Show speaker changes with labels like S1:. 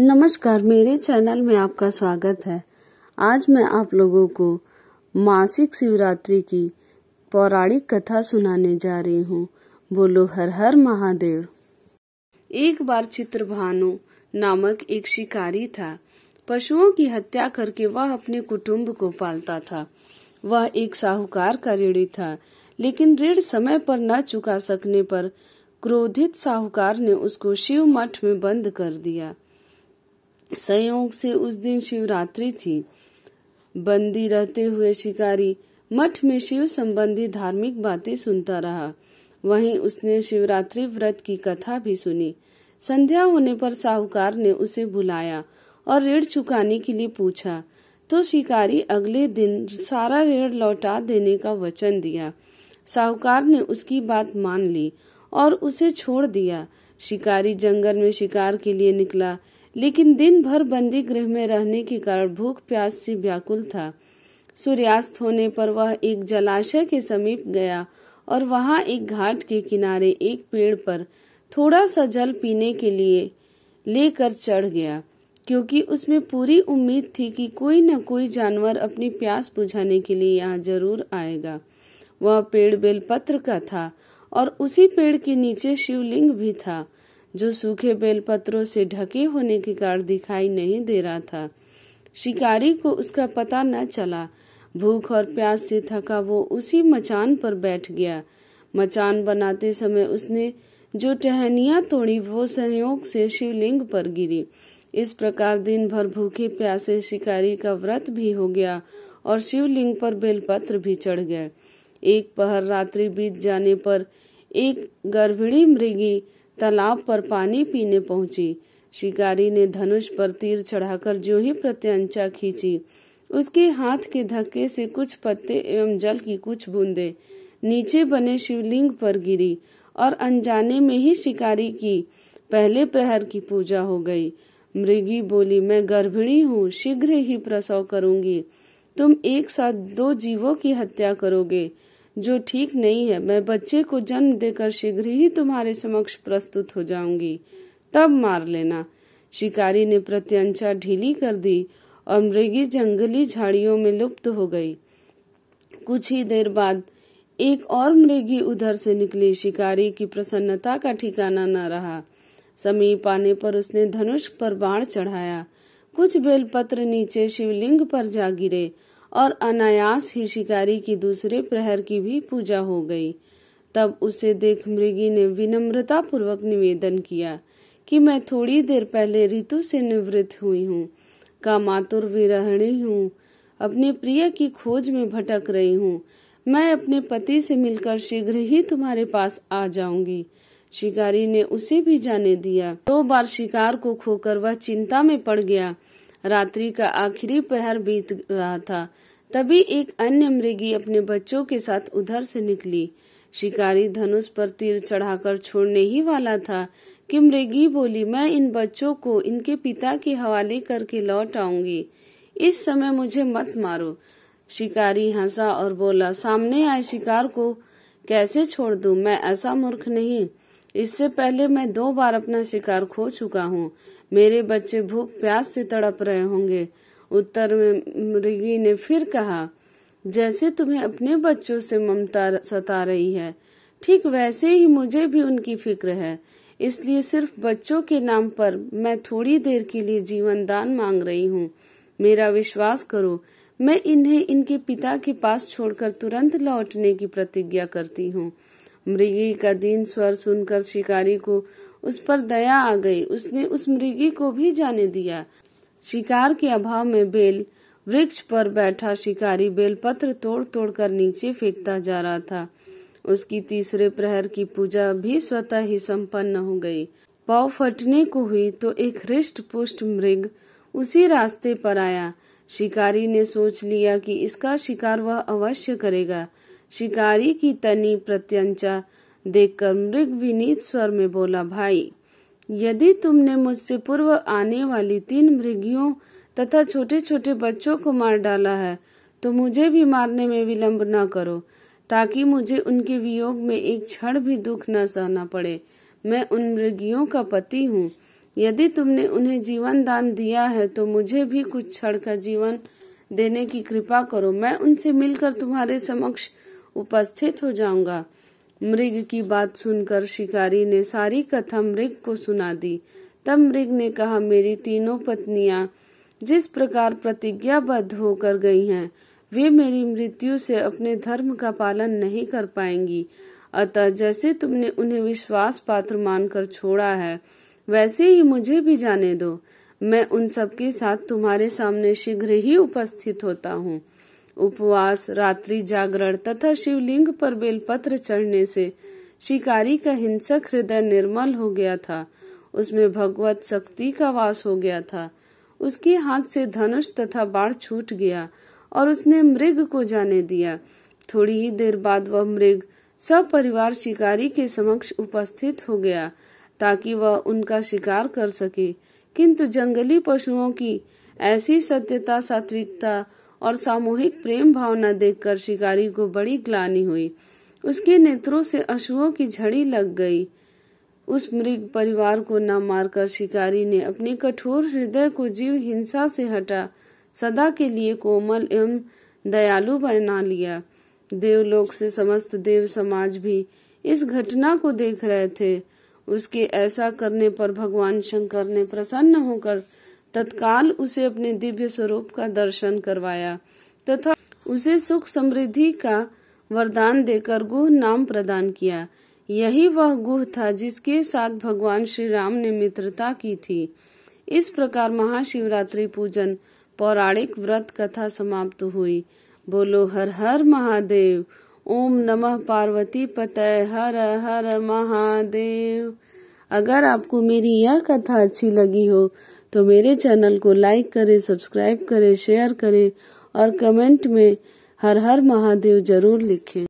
S1: नमस्कार मेरे चैनल में आपका स्वागत है आज मैं आप लोगों को मासिक शिवरात्रि की पौराणिक कथा सुनाने जा रही हूँ बोलो हर हर महादेव एक बार चित्रभानु नामक एक शिकारी था पशुओं की हत्या करके वह अपने कुटुंब को पालता था वह एक साहूकार का ऋणी था लेकिन ऋण समय पर न चुका सकने पर क्रोधित साहूकार ने उसको शिव मठ में बंद कर दिया संयोग से उस दिन शिवरात्रि थी बंदी रहते हुए शिकारी मठ में शिव संबंधी धार्मिक बातें सुनता रहा वहीं उसने शिवरात्रि व्रत की कथा भी सुनी संध्या होने पर साहूकार ने उसे बुलाया और ऋण चुकाने के लिए पूछा तो शिकारी अगले दिन सारा ऋण लौटा देने का वचन दिया साहूकार ने उसकी बात मान ली और उसे छोड़ दिया शिकारी जंगल में शिकार के लिए निकला लेकिन दिन भर बंदी गृह में रहने के कारण भूख प्यास से व्याकुल था सूर्यास्त होने पर वह एक जलाशय के समीप गया और वहां एक घाट के किनारे एक पेड़ पर थोड़ा सा जल पीने के लिए लेकर चढ़ गया क्योंकि उसमें पूरी उम्मीद थी कि कोई न कोई जानवर अपनी प्यास बुझाने के लिए यहाँ जरूर आएगा वह पेड़ बेलपत्र का था और उसी पेड़ के नीचे शिवलिंग भी था जो सूखे बेलपत्रों से ढके होने के कारण दिखाई नहीं दे रहा था शिकारी को उसका पता न चला भूख और प्यास से थका वो उसी मचान पर बैठ गया मचान बनाते समय उसने जो टहनिया तोड़ी वो संयोग से शिवलिंग पर गिरी इस प्रकार दिन भर भूखे प्यासे शिकारी का व्रत भी हो गया और शिवलिंग पर बेलपत्र भी चढ़ गए एक पहर रात्रि बीत जाने पर एक गर्भिणी मृगी तालाब पर पानी पीने पहुंची शिकारी ने धनुष पर तीर चढ़ाकर जो ही प्रत्यंचा खींची उसके हाथ के धक्के से कुछ पत्ते एवं जल की कुछ बूंदे नीचे बने शिवलिंग पर गिरी और अनजाने में ही शिकारी की पहले प्रहर की पूजा हो गई मृगी बोली मैं गर्भिणी हूँ शीघ्र ही प्रसव करूंगी तुम एक साथ दो जीवों की हत्या करोगे जो ठीक नहीं है मैं बच्चे को जन्म देकर शीघ्र ही तुम्हारे समक्ष प्रस्तुत हो जाऊंगी तब मार लेना शिकारी ने प्रत्यंचा ढीली कर दी और मृगी जंगली झाड़ियों में लुप्त हो गई कुछ ही देर बाद एक और मृगी उधर से निकली शिकारी की प्रसन्नता का ठिकाना न रहा समीप आने पर उसने धनुष पर बाण चढ़ाया कुछ बेलपत्र नीचे शिवलिंग पर जा गिरे और अनायास ही शिकारी की दूसरे प्रहर की भी पूजा हो गई तब उसे देख मृगी ने विनम्रता पूर्वक निवेदन किया कि मैं थोड़ी देर पहले ऋतु से निवृत्त हुई हूँ मातुर विरहणी हूँ अपने प्रिय की खोज में भटक रही हूँ मैं अपने पति से मिलकर शीघ्र ही तुम्हारे पास आ जाऊंगी शिकारी ने उसे भी जाने दिया दो बार शिकार को खोकर वह चिंता में पड़ गया रात्रि का आखिरी पहर बीत रहा था तभी एक अन्य मृगी अपने बच्चों के साथ उधर से निकली शिकारी धनुष पर तीर चढ़ाकर छोड़ने ही वाला था कि मृगी बोली मैं इन बच्चों को इनके पिता के हवाले करके लौट आऊंगी इस समय मुझे मत मारो शिकारी हंसा और बोला सामने आए शिकार को कैसे छोड़ दूं मैं ऐसा मूर्ख नहीं इससे पहले मैं दो बार अपना शिकार खो चुका हूँ मेरे बच्चे भूख प्यास से तड़प रहे होंगे उत्तर में मृगी ने फिर कहा जैसे तुम्हें अपने बच्चों से ममता सता रही है ठीक वैसे ही मुझे भी उनकी फिक्र है इसलिए सिर्फ बच्चों के नाम पर मैं थोड़ी देर के लिए जीवन दान मांग रही हूँ मेरा विश्वास करो मैं इन्हें इनके पिता के पास छोड़कर तुरंत लौटने की प्रतिज्ञा करती हूँ मृगी का दीन स्वर सुनकर शिकारी को उस पर दया आ गई उसने उस मृगी को भी जाने दिया शिकार के अभाव में बेल वृक्ष पर बैठा शिकारी बेलपत्र तोड़ तोड़ कर नीचे फेंकता जा रहा था उसकी तीसरे प्रहर की पूजा भी स्वतः ही संपन्न हो गई पाव फटने को हुई तो एक हृष्ट पुष्ट मृग उसी रास्ते पर आया शिकारी ने सोच लिया कि इसका शिकार वह अवश्य करेगा शिकारी की तनी प्रत्यंचा देखकर मृग विनीत स्वर में बोला भाई यदि तुमने मुझसे पूर्व आने वाली तीन मृगियों तथा छोटे छोटे बच्चों को मार डाला है तो मुझे भी मारने में विलंब न करो ताकि मुझे उनके वियोग में एक क्षण भी दुख न सहना पड़े मैं उन मृगियों का पति हूँ यदि तुमने उन्हें जीवन दान दिया है तो मुझे भी कुछ क्षण का जीवन देने की कृपा करो मैं उनसे मिलकर तुम्हारे समक्ष उपस्थित हो जाऊंगा मृग की बात सुनकर शिकारी ने सारी कथा मृग को सुना दी तब मृग ने कहा मेरी तीनों पत्नियां जिस प्रकार प्रतिज्ञाबद्ध होकर गई हैं वे मेरी मृत्यु से अपने धर्म का पालन नहीं कर पाएंगी अतः जैसे तुमने उन्हें विश्वास पात्र मानकर छोड़ा है वैसे ही मुझे भी जाने दो मैं उन सबके साथ तुम्हारे सामने शीघ्र ही उपस्थित होता हूँ उपवास रात्रि जागरण तथा शिवलिंग पर बेलपत्र चढ़ने से शिकारी का हिंसक हृदय निर्मल हो गया था उसमें भगवत शक्ति का वास हो गया था उसके हाथ से धनुष तथा बाढ़ छूट गया और उसने मृग को जाने दिया थोड़ी ही देर बाद वह मृग सब परिवार शिकारी के समक्ष उपस्थित हो गया ताकि वह उनका शिकार कर सके किंतु जंगली पशुओं की ऐसी सत्यता सात्विकता और सामूहिक प्रेम भावना देखकर शिकारी को बड़ी ग्लानी हुई उसके नेत्रों से अशुओं की झड़ी लग गई उस मृग परिवार को न मारकर शिकारी ने अपने कठोर हृदय को जीव हिंसा से हटा सदा के लिए कोमल एवं दयालु बना लिया देवलोक से समस्त देव समाज भी इस घटना को देख रहे थे उसके ऐसा करने पर भगवान शंकर ने प्रसन्न होकर तत्काल उसे अपने दिव्य स्वरूप का दर्शन करवाया तथा उसे सुख समृद्धि का वरदान देकर गुह नाम प्रदान किया यही वह गुह था जिसके साथ भगवान श्री राम ने मित्रता की थी इस प्रकार महाशिवरात्रि पूजन पौराणिक व्रत कथा समाप्त हुई बोलो हर हर महादेव ओम नमः पार्वती पतय हर हर महादेव अगर आपको मेरी यह कथा अच्छी लगी हो तो मेरे चैनल को लाइक करें सब्सक्राइब करें शेयर करें और कमेंट में हर हर महादेव जरूर लिखें